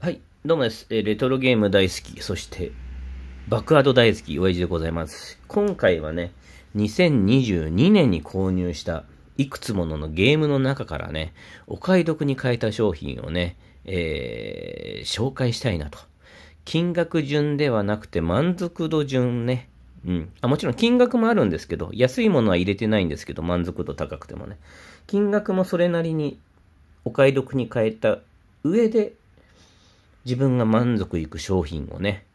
はい、どうもです。レトロゲーム大好き、そして、バックアド大好き、親父でございます。今回はね、2022年に購入したいくつもののゲームの中からね、お買い得に買えた商品をね、えー、紹介したいなと。金額順ではなくて満足度順ね。うん。あ、もちろん金額もあるんですけど、安いものは入れてないんですけど、満足度高くてもね。金額もそれなりにお買い得に買えた上で自分が満足いく商品をね、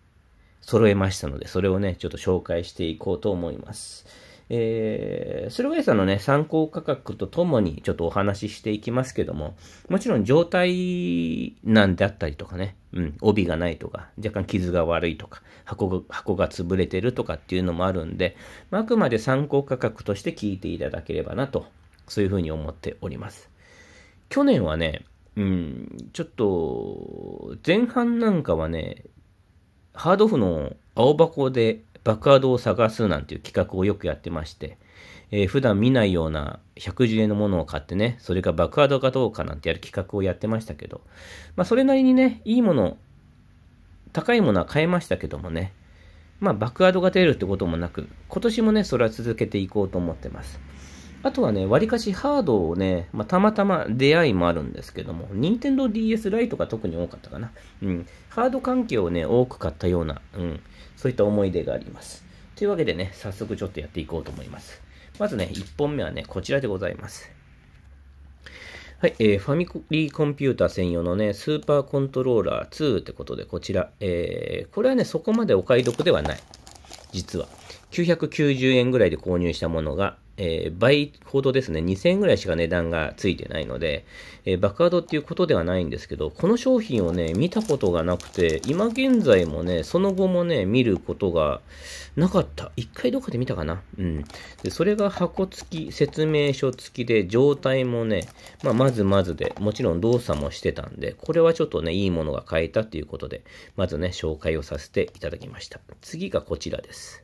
揃えましたので、それをね、ちょっと紹介していこうと思います。えー、スル屋イさんのね、参考価格とともにちょっとお話ししていきますけども、もちろん状態なんであったりとかね、うん、帯がないとか、若干傷が悪いとか、箱が、箱が潰れてるとかっていうのもあるんで、まあくまで参考価格として聞いていただければなと、そういうふうに思っております。去年はね、うん、ちょっと、前半なんかはね、ハードオフの青箱でバックアドを探すなんていう企画をよくやってまして、えー、普段見ないような110円のものを買ってね、それがバックアドかどうかなんてやる企画をやってましたけど、まあそれなりにね、いいもの、高いものは買えましたけどもね、まあアドが出るってこともなく、今年もね、それは続けていこうと思ってます。あとはね、わりかしハードをね、まあ、たまたま出会いもあるんですけども、任天堂 d s ライトが特に多かったかな。うん。ハード関係をね、多く買ったような、うん。そういった思い出があります。というわけでね、早速ちょっとやっていこうと思います。まずね、1本目はね、こちらでございます。はい、えー、ファミリーコンピュータ専用のね、スーパーコントローラー2ってことで、こちら、えー、これはね、そこまでお買い得ではない。実は。990円ぐらいで購入したものが、えー、倍ほどですね、2000円ぐらいしか値段がついてないので、えー、アウドっていうことではないんですけど、この商品をね、見たことがなくて、今現在もね、その後もね、見ることがなかった。一回どっかで見たかなうん。で、それが箱付き、説明書付きで、状態もね、まあ、まずまずで、もちろん動作もしてたんで、これはちょっとね、いいものが買えたっていうことで、まずね、紹介をさせていただきました。次がこちらです。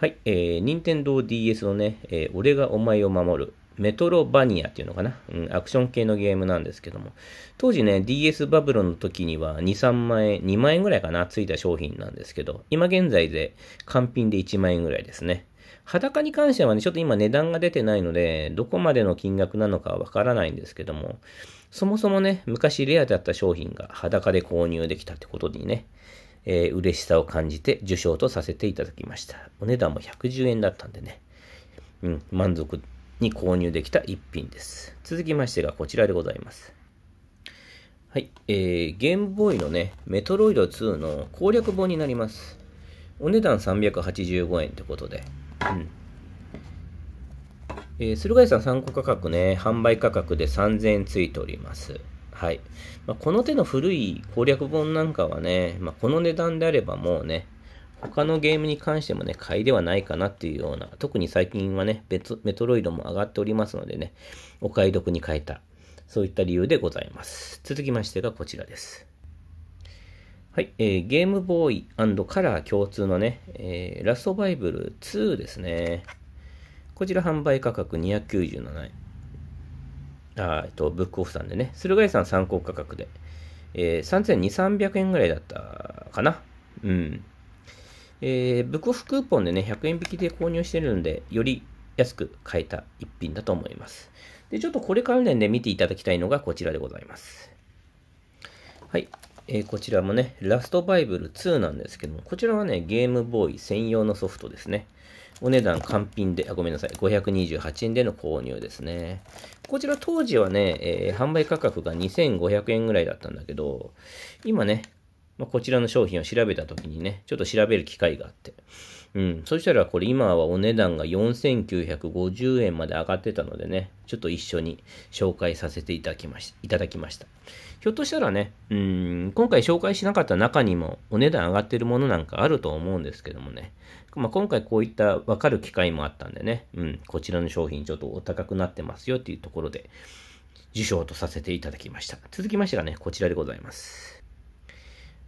はい、えー、任天堂 d s のね、えー、俺がお前を守る、メトロバニアっていうのかな、うん、アクション系のゲームなんですけども、当時ね、DS バブルの時には2、3万円、2万円ぐらいかな、ついた商品なんですけど、今現在で完品で1万円ぐらいですね。裸に関してはね、ちょっと今値段が出てないので、どこまでの金額なのかわからないんですけども、そもそもね、昔レアだった商品が裸で購入できたってことにね、えー、嬉しさを感じて受賞とさせていただきました。お値段も110円だったんでね、うん、満足に購入できた一品です。続きましてがこちらでございます。はい、えー、ゲームボーイのね、メトロイド2の攻略本になります。お値段385円ってことで、うんえー、駿河屋さん参考価格ね、販売価格で3000円ついております。はい。まあ、この手の古い攻略本なんかはね、まあ、この値段であればもうね、他のゲームに関してもね、買いではないかなっていうような、特に最近はね、別メトロイドも上がっておりますのでね、お買い得に変えた、そういった理由でございます。続きましてがこちらです。はい、えー、ゲームボーイカラー共通のね、えー、ラストバイブル2ですね。こちら販売価格297円。あえっと、ブックオフさんでね、駿河屋さん参考価格で、えー、3200、300円ぐらいだったかな。うん。えー、ブックオフクーポンでね、100円引きで購入してるので、より安く買えた一品だと思います。で、ちょっとこれ関連で見ていただきたいのがこちらでございます。はい。えー、こちらもね、ラストバイブル2なんですけども、こちらはね、ゲームボーイ専用のソフトですね。お値段完品で、あ、ごめんなさい、528円での購入ですね。こちら当時はね、えー、販売価格が2500円ぐらいだったんだけど、今ね、まあ、こちらの商品を調べた時にね、ちょっと調べる機会があって、うん、そしたらこれ今はお値段が4950円まで上がってたのでね、ちょっと一緒に紹介させていただきました。いただきましたひょっとしたらね、うん、今回紹介しなかった中にもお値段上がってるものなんかあると思うんですけどもね、まあ、今回こういったわかる機会もあったんでね、うん、こちらの商品ちょっとお高くなってますよっていうところで、受賞とさせていただきました。続きましてがね、こちらでございます。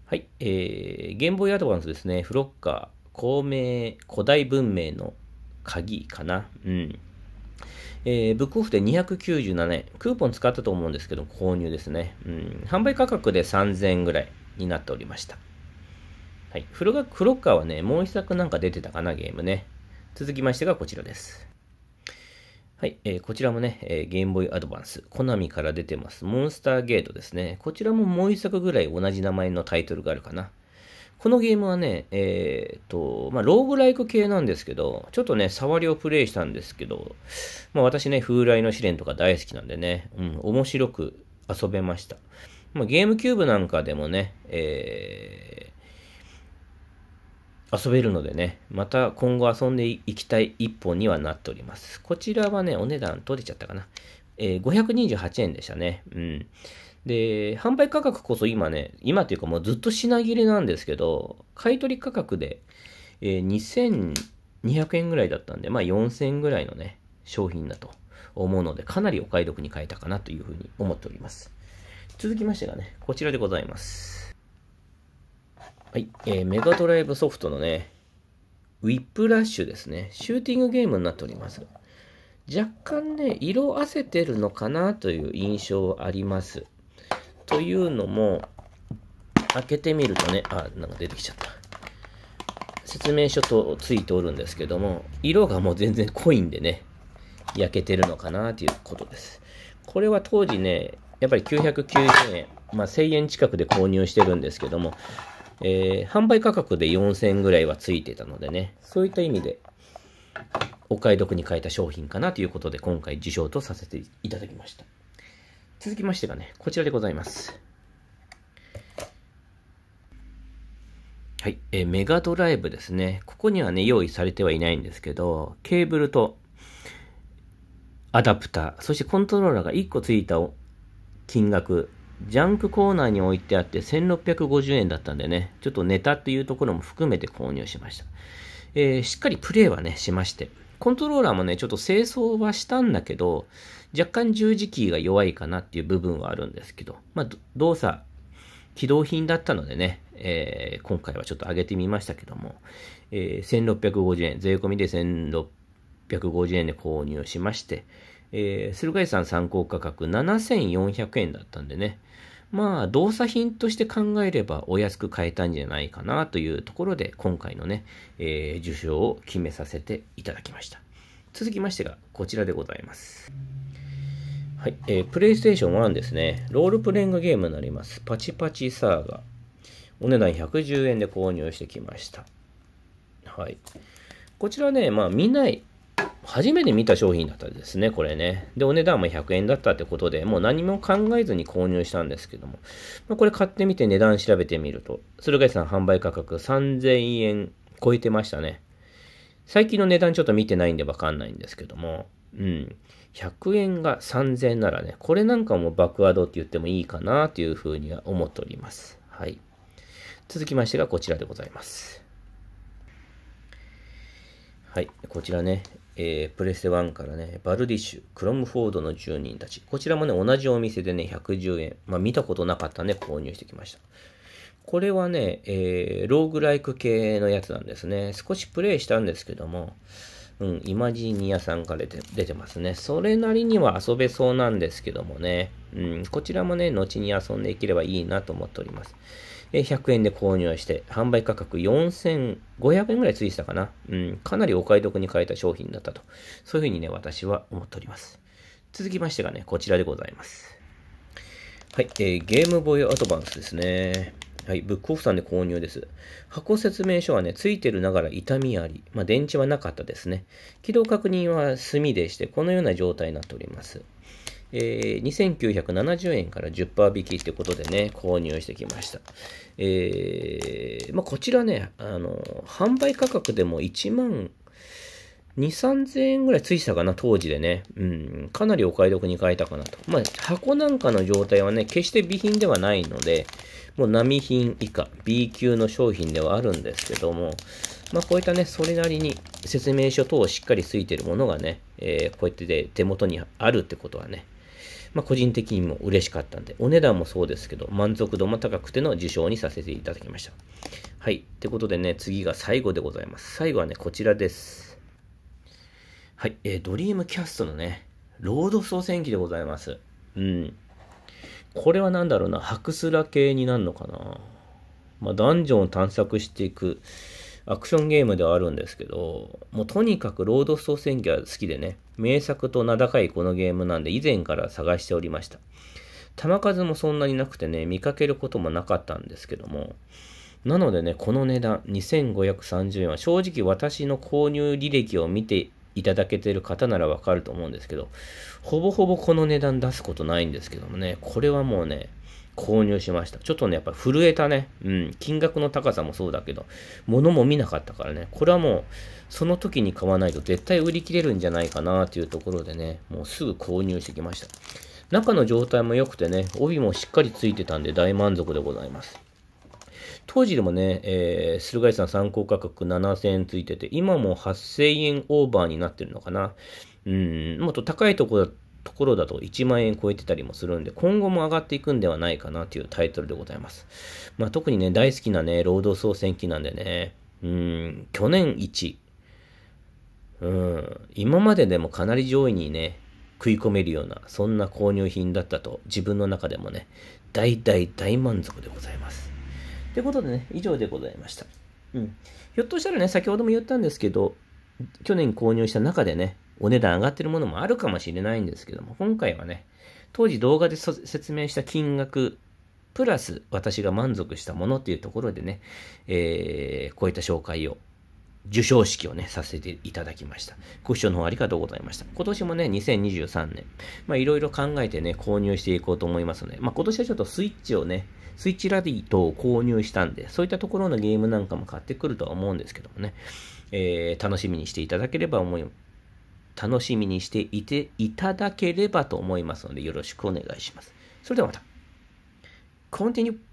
はい、えー、ゲームボーイアドバンスですね、フロッカー。公明、古代文明の鍵かな。うん。えー、ブックオフで297円。クーポン使ったと思うんですけど、購入ですね。うん。販売価格で3000円ぐらいになっておりました。はい。フロッカーはね、もう一作なんか出てたかな、ゲームね。続きましてがこちらです。はい、えー、こちらもね、えー、ゲームボーイアドバンス、コナミから出てます、モンスターゲートですね。こちらももう一作ぐらい同じ名前のタイトルがあるかな。このゲームはね、えー、っと、まあ、ローグライク系なんですけど、ちょっとね、触りをプレイしたんですけど、まあ、私ね、風来の試練とか大好きなんでね、うん、面白く遊べました。まあ、ゲームキューブなんかでもね、えー、遊べるのでね、また今後遊んでいきたい一本にはなっております。こちらはね、お値段取れちゃったかな。えー、528円でしたね。うん。で、販売価格こそ今ね、今というかもうずっと品切れなんですけど、買取価格で、えー、2200円ぐらいだったんで、まあ4000円ぐらいのね、商品だと思うので、かなりお買い得に買えたかなというふうに思っております。続きましてがね、こちらでございます。はい、えー、メガドライブソフトのね、ウィップラッシュですね。シューティングゲームになっております。若干ね、色あせてるのかなという印象あります。というのも、開けてみるとね、あ、なんか出てきちゃった。説明書とついておるんですけども、色がもう全然濃いんでね、焼けてるのかなということです。これは当時ね、やっぱり990円、まあ、1000円近くで購入してるんですけども、えー、販売価格で4000円ぐらいはついてたのでね、そういった意味で、お買い得に買えた商品かなということで、今回受賞とさせていただきました。続きましてがね、こちらでございます。はい、えー、メガドライブですね。ここにはね、用意されてはいないんですけど、ケーブルとアダプター、そしてコントローラーが1個ついた金額、ジャンクコーナーに置いてあって1650円だったんでね、ちょっとネタっていうところも含めて購入しました。えー、しっかりプレイはね、しまして。コントローラーもね、ちょっと清掃はしたんだけど、若干十字キーが弱いかなっていう部分はあるんですけど、まあ、動作、起動品だったのでね、えー、今回はちょっと上げてみましたけども、えー、1650円、税込みで1650円で購入しまして、えー、駿河屋さん参考価格7400円だったんでね、まあ、動作品として考えればお安く買えたんじゃないかなというところで、今回のね、えー、受賞を決めさせていただきました。続きましてが、こちらでございます。はい、えー、プレイステーション1ですね。ロールプレイングゲームになります。パチパチサーガ。お値段110円で購入してきました。はい。こちらね、まあ見ない初めて見た商品だったですね、これね。で、お値段も100円だったってことで、もう何も考えずに購入したんですけども、まあ、これ買ってみて値段調べてみると、鶴ヶ谷さん販売価格3000円超えてましたね。最近の値段ちょっと見てないんでわかんないんですけども、うん。100円が3000円ならね、これなんかもバックアドって言ってもいいかなというふうには思っております。はい。続きましてがこちらでございます。はい、こちらね、えー、プレステ1からね、バルディッシュ、クロムフォードの住人たち。こちらもね、同じお店でね、110円。まあ、見たことなかったんで購入してきました。これはね、えー、ローグライク系のやつなんですね。少しプレイしたんですけども、うん、イマジニアさんから出て出てますね。それなりには遊べそうなんですけどもね、うん、こちらもね、後に遊んでいければいいなと思っております。100円で購入して、販売価格4500円ぐらいついてたかな。うん、かなりお買い得に買えた商品だったと。そういうふうにね、私は思っております。続きましてがね、こちらでございます。はい、えー、ゲームボーイアドバンスですね。はい、ブックオフさんで購入です。箱説明書はね、付いてるながら痛みあり、まあ、電池はなかったですね。起動確認は炭でして、このような状態になっております。えー、2970円から10%引きってことでね、購入してきました。えー、まあ、こちらね、あの、販売価格でも1万2、3000円ぐらいついてたかな、当時でね。うん、かなりお買い得に買えたかなと。まあ、箱なんかの状態はね、決して備品ではないので、もう並品以下、B 級の商品ではあるんですけども、まあ、こういったね、それなりに説明書等をしっかりついてるものがね、えー、こうやってで手元にあるってことはね、まあ、個人的にも嬉しかったんで、お値段もそうですけど、満足度も高くての受賞にさせていただきました。はい。ってことでね、次が最後でございます。最後はね、こちらです。はい。えー、ドリームキャストのね、ロード総選記でございます。うん。これは何だろうな、ハクスラ系になるのかな。まあ、ダンジョンを探索していくアクションゲームではあるんですけど、もうとにかくロード総選挙は好きでね、名作と名高いこのゲームなんで以前から探しておりました。弾数もそんなになくてね、見かけることもなかったんですけども、なのでね、この値段、2530円は正直私の購入履歴を見ていただけてる方ならわかると思うんですけど、ほぼほぼこの値段出すことないんですけどもね、これはもうね、購入しました。ちょっとね、やっぱ震えたね。うん。金額の高さもそうだけど、物も見なかったからね。これはもう、その時に買わないと絶対売り切れるんじゃないかなというところでね、もうすぐ購入してきました。中の状態も良くてね、帯もしっかりついてたんで大満足でございます。当時でもね、えー、駿河屋さん参考価格7000円ついてて、今も8000円オーバーになってるのかな。うん、もっと高いとこだところだと1万円超えてたりもするんで、今後も上がっていくんではないかなというタイトルでございます。まあ、特にね、大好きなね、労働総選挙なんでね、うん、去年1、うん、今まででもかなり上位にね、食い込めるような、そんな購入品だったと、自分の中でもね、大大大満足でございます。ということでね、以上でございました。うん。ひょっとしたらね、先ほども言ったんですけど、去年購入した中でね、お値段上がってるものもあるかもしれないんですけども、今回はね、当時動画で説明した金額、プラス私が満足したものっていうところでね、えー、こういった紹介を、受賞式をね、させていただきました。ご視聴の方ありがとうございました。今年もね、2023年、まあいろいろ考えてね、購入していこうと思いますので、まあ今年はちょっとスイッチをね、スイッチラディとを購入したんで、そういったところのゲームなんかも買ってくるとは思うんですけどもね、えー、楽しみにしていただければ思い楽しみにしていていただければと思いますのでよろしくお願いします。それではまた。Continue